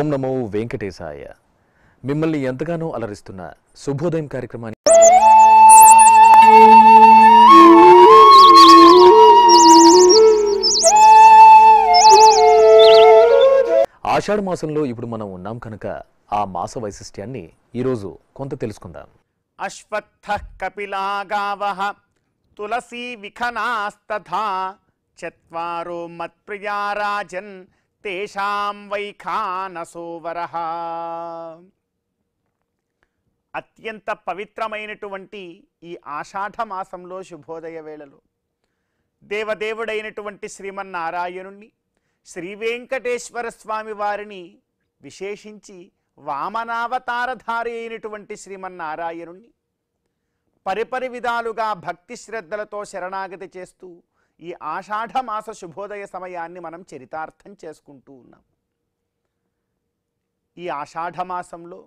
ఓం నమో వెంకటేశాయ మిమ్మల్ని ఎంతగానో అలరిస్తున్న శుభోదయం కార్యక్రమాన్ని ఆషాఢ మాసంలో ఇప్పుడు మనం ఉన్నాం కనుక ఆ మాస వైశిష్ట్యాన్ని ఈరోజు కొంత తెలుసుకుందాం అశ్వత్థ కపిలాగావ తులసీ విఖనాస్తథా చత్వారో మత్ప్రియారాజన్ రాజన్ తేషాం వైఖానసోవర అత్యంత పవిత్రమైనటువంటి ఈ ఆషాఢ మాసంలో శుభోదయ వేళలో దేవదేవుడైనటువంటి శ్రీమన్నారాయణుణ్ణి శ్రీవేంకటేశ్వర స్వామి వారిని విశేషించి వామనావతారధారి అయినటువంటి శ్రీమన్నారాయణుణ్ణి పరిపరి విధాలుగా భక్తి శ్రద్ధలతో శరణాగతి చేస్తూ ఈ ఆషాఢమాస శుభోదయ సమయాన్ని మనం చరితార్థం చేసుకుంటూ ఉన్నాం ఈ ఆషాఢమాసంలో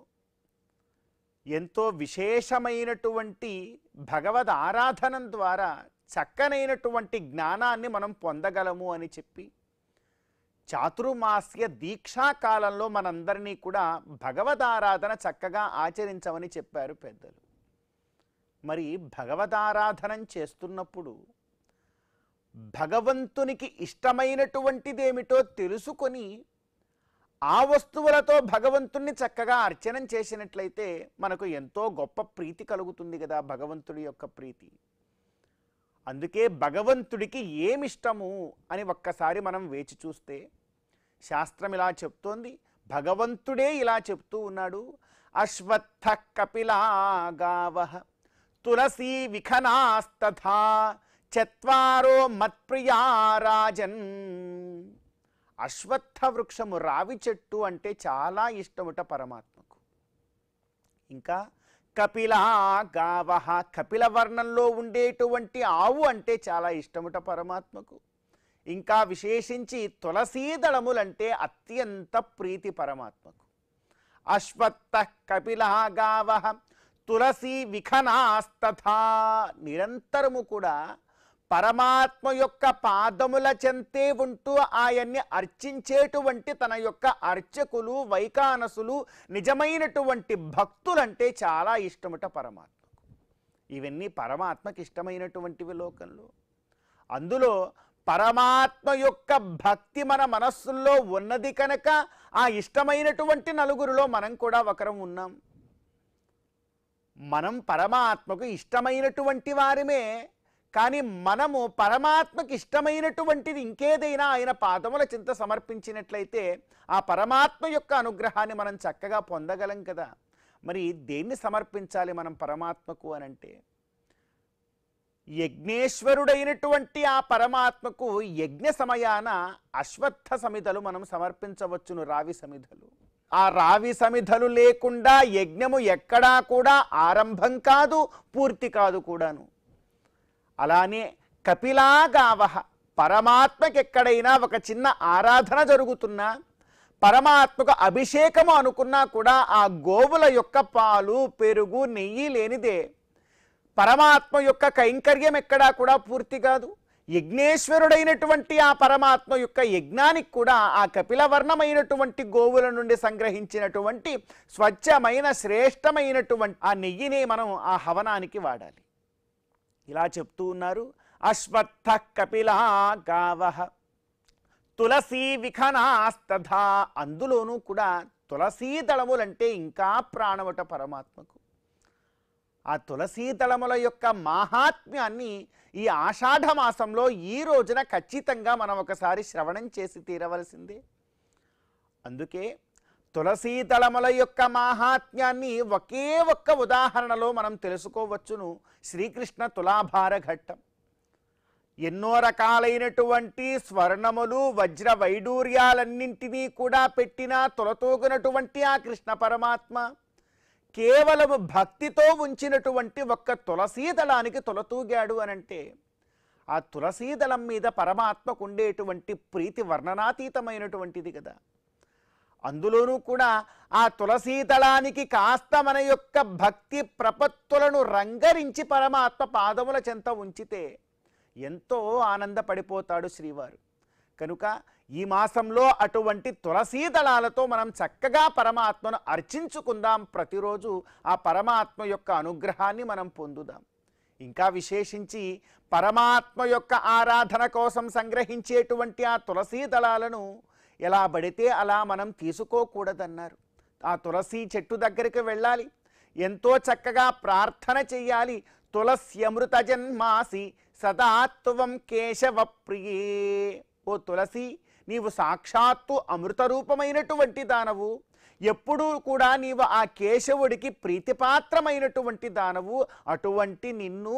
ఎంతో విశేషమైనటువంటి భగవద్ ఆరాధన ద్వారా చక్కనైనటువంటి జ్ఞానాన్ని మనం పొందగలము అని చెప్పి చాతుర్మాస్య దీక్షాకాలంలో మనందరినీ కూడా భగవదారాధన చక్కగా ఆచరించమని చెప్పారు పెద్దలు మరి భగవదారాధనం చేస్తున్నప్పుడు భగవంతునికి ఇష్టమైనటువంటిదేమిటో తెలుసుకొని ఆ వస్తువులతో భగవంతుణ్ణి చక్కగా అర్చనం చేసినట్లయితే మనకు ఎంతో గొప్ప ప్రీతి కలుగుతుంది కదా భగవంతుడి యొక్క ప్రీతి అందుకే భగవంతుడికి ఏమిష్టము అని ఒక్కసారి మనం వేచి చూస్తే శాస్త్రం ఇలా చెప్తోంది భగవంతుడే ఇలా చెప్తూ ఉన్నాడు అశ్వత్థ గావ తులసీ విఖనాస్తథా చత్వారో మత్ప్రియా రాజన్ అశ్వత్థ వృక్షము రావి చెట్టు అంటే చాలా ఇష్టముట పరమాత్మకు ఇంకా కపిల గావ కపిల వర్ణంలో ఉండేటువంటి ఆవు అంటే చాలా ఇష్టముట పరమాత్మకు ఇంకా విశేషించి తులసీదళములంటే అత్యంత ప్రీతి పరమాత్మకు అశ్వత్థ కపిల గావ తులసి విఖనాస్తథా నిరంతరము కూడా పరమాత్మ యొక్క పాదముల చెంతే ఉంటూ ఆయన్ని అర్చించేటువంటి తన యొక్క అర్చకులు వైకానసులు నిజమైనటువంటి భక్తులంటే చాలా ఇష్టముట పరమాత్మకు ఇవన్నీ పరమాత్మకి ఇష్టమైనటువంటివి లోకంలో అందులో పరమాత్మ యొక్క భక్తి మన మనస్సుల్లో ఉన్నది కనుక ఆ ఇష్టమైనటువంటి నలుగురిలో మనం కూడా ఒకరం ఉన్నాం మనం పరమాత్మకు ఇష్టమైనటువంటి వారిమే కానీ మనము పరమాత్మకి ఇష్టమైనటువంటిది ఇంకేదైనా ఆయన పాదముల చింత సమర్పించినట్లయితే ఆ పరమాత్మ యొక్క అనుగ్రహాన్ని మనం చక్కగా పొందగలం కదా మరి దేన్ని సమర్పించాలి మనం పరమాత్మకు అనంటే యజ్ఞేశ్వరుడైనటువంటి ఆ పరమాత్మకు యజ్ఞ సమయాన అశ్వత్థ సమిధలు మనం సమర్పించవచ్చును రావి సమిధలు ఆ రావి సమిధలు లేకుండా యజ్ఞము ఎక్కడా కూడా ఆరంభం కాదు పూర్తి కాదు కూడాను అలానే కపిలాగావహ పరమాత్మకి ఎక్కడైనా ఒక చిన్న ఆరాధన జరుగుతున్నా పరమాత్మకు అభిషేకము అనుకున్నా కూడా ఆ గోవుల యొక్క పాలు పెరుగు నెయ్యి లేనిదే పరమాత్మ యొక్క కైంకర్యం ఎక్కడా కూడా పూర్తి కాదు యజ్ఞేశ్వరుడైనటువంటి ఆ పరమాత్మ యొక్క యజ్ఞానికి కూడా ఆ కపిలవర్ణమైనటువంటి గోవుల నుండి సంగ్రహించినటువంటి స్వచ్ఛమైన శ్రేష్టమైనటువంటి ఆ నెయ్యిని మనం ఆ హవనానికి వాడాలి ఇలా చెప్తూ ఉన్నారు అశ్వత్థ కపిలా తులసీ విఖనాస్తథా అందులోనూ కూడా తులసీ దళములంటే ఇంకా ప్రాణవట పరమాత్మకు ఆ తులసీ దళముల యొక్క మాహాత్మ్యాన్ని ఈ ఆషాఢ మాసంలో ఈ రోజున ఖచ్చితంగా మనం ఒకసారి శ్రవణం చేసి తీరవలసిందే అందుకే తులసీతలముల యొక్క మాహాత్మ్యాన్ని ఒకే ఒక్క ఉదాహరణలో మనం తెలుసుకోవచ్చును శ్రీకృష్ణ తులాభార ఘట్టం ఎన్నో రకాలైనటువంటి స్వర్ణములు వజ్ర వైడూర్యాలన్నింటినీ కూడా పెట్టిన తొలతూగినటువంటి ఆ కృష్ణ పరమాత్మ కేవలము భక్తితో ఉంచినటువంటి ఒక్క తులసీదళానికి తొలతూగాడు అనంటే ఆ తులసీదళం మీద పరమాత్మకు ఉండేటువంటి ప్రీతి వర్ణనాతీతమైనటువంటిది కదా అందులోనూ కూడా ఆ తులసీతళానికి కాస్త మన యొక్క భక్తి ప్రపత్తులను రంగరించి పరమాత్మ పాదముల చెంత ఉంచితే ఎంతో ఆనందపడిపోతాడు శ్రీవారు కనుక ఈ మాసంలో అటువంటి తులసీదళాలతో మనం చక్కగా పరమాత్మను అర్చించుకుందాం ప్రతిరోజు ఆ పరమాత్మ యొక్క అనుగ్రహాన్ని మనం పొందుదాం ఇంకా విశేషించి పరమాత్మ యొక్క ఆరాధన కోసం సంగ్రహించేటువంటి ఆ తులసీదళాలను ఎలా పడితే అలా మనం తీసుకోకూడదన్నారు ఆ తులసి చెట్టు దగ్గరికి వెళ్ళాలి ఎంతో చక్కగా ప్రార్థన చెయ్యాలి తులస్యమృత జన్మాసి సదాత్వం కేశవ ప్రియే ఓ తులసి నీవు సాక్షాత్తు అమృత రూపమైనటువంటి దానవు ఎప్పుడూ కూడా నీవు ఆ కేశవుడికి ప్రీతిపాత్రమైనటువంటి దానవు అటువంటి నిన్ను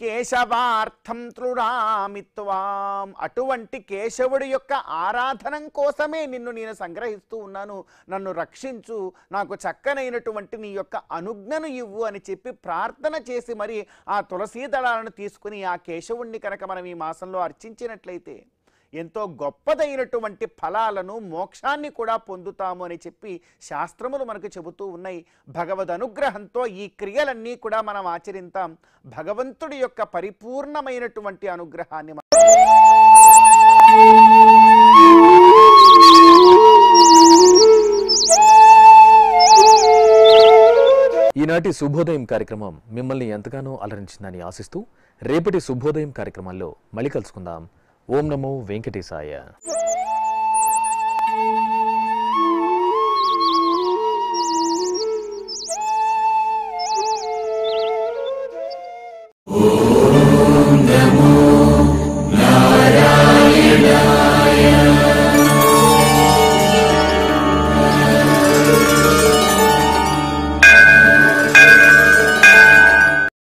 కేశవార్థం తృడామిత్వాం అటువంటి కేశవుడి యొక్క ఆరాధనం కోసమే నిన్ను నేను సంగ్రహిస్తూ ఉన్నాను నన్ను రక్షించు నాకు చక్కనైనటువంటి నీ యొక్క అనుజ్ఞను ఇవ్వు అని చెప్పి ప్రార్థన చేసి మరి ఆ తులసీ దళాలను తీసుకుని ఆ కేశవుణ్ణి కనుక మనం ఈ మాసంలో అర్చించినట్లయితే ఎంతో గొప్పదైనటువంటి ఫలాలను మోక్షాన్ని కూడా పొందుతాము అని చెప్పి శాస్త్రములు మనకు చెబుతూ ఉన్నాయి భగవద్ అనుగ్రహంతో ఈ క్రియలన్నీ కూడా మనం ఆచరిస్తాం భగవంతుడి యొక్క పరిపూర్ణమైనటువంటి అనుగ్రహాన్ని ఈనాటి శుభోదయం కార్యక్రమం మిమ్మల్ని ఎంతగానో అలరించిందని ఆశిస్తూ రేపటి శుభోదయం కార్యక్రమాల్లో మళ్ళీ కలుసుకుందాం ఓం నమో వెంకటేశాయ